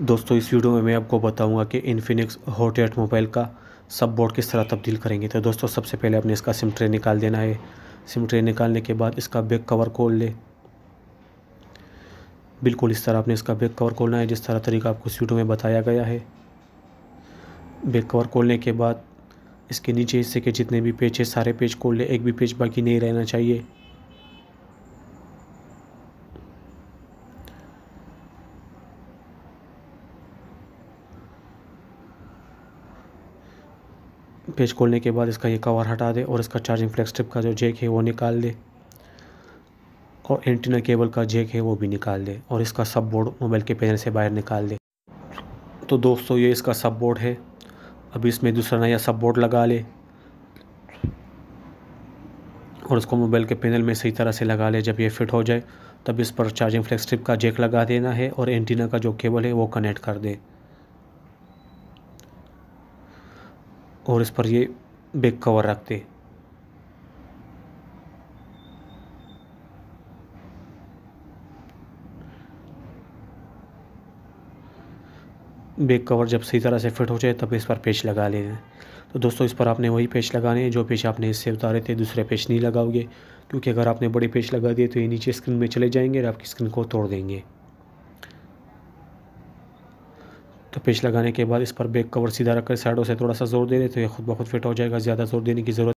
दोस्तों इस वीडियो में मैं आपको बताऊंगा कि इन्फिनिक्स हॉट एट मोबाइल का सब बोर्ड किस तरह तब्दील करेंगे तो दोस्तों सबसे पहले आपने इसका सिम ट्रे निकाल देना है सिम ट्रे निकालने के बाद इसका बैक कवर खोल ले बिल्कुल इस तरह आपने इसका बैक कवर खोलना है जिस तरह तरीका आपको इस वीडियो में बताया गया है बैक कवर खोलने के बाद इसके नीचे हिस्से के जितने भी पेज है सारे पेज खोल ले एक भी पेज बाकी नहीं रहना चाहिए पेज खोलने के बाद इसका ये कवर हटा दे और इसका चार्जिंग फ्लैक्स स्ट्रिप का जो जेक है वो निकाल दे और एंटीना केबल का जेक है वो भी निकाल दे और इसका सब बोर्ड मोबाइल के पैनल से बाहर निकाल दे तो दोस्तों ये इसका सब बोर्ड है अब इसमें दूसरा नया सब बोर्ड लगा ले और उसको मोबाइल के पैनल में सही तरह से लगा ले जब ये फिट हो जाए तब इस पर चार्जिंग फ्लैक्स स्ट्रिप का जेक लगा देना है और एंटीना का जो केबल है वो कनेक्ट कर दे और इस पर ये बैक कवर रखते बैक कवर जब सही तरह से फिट हो जाए तब इस पर पेच लगा लेना तो दोस्तों इस पर आपने वही पेच लगाने हैं जो पेच आपने इससे उतारे थे दूसरे पेच नहीं लगाओगे क्योंकि अगर आपने बड़े पेच लगा दिए तो ये नीचे स्क्रीन में चले जाएंगे और आपकी स्क्रीन को तोड़ देंगे तो पेच लगाने के बाद इस पर बैक कवर सीधा रखकर साइडों से थोड़ा सा जोर दे रहे तो ये खुद ब खुद फिट हो जाएगा ज़्यादा जोर देने की ज़रूरत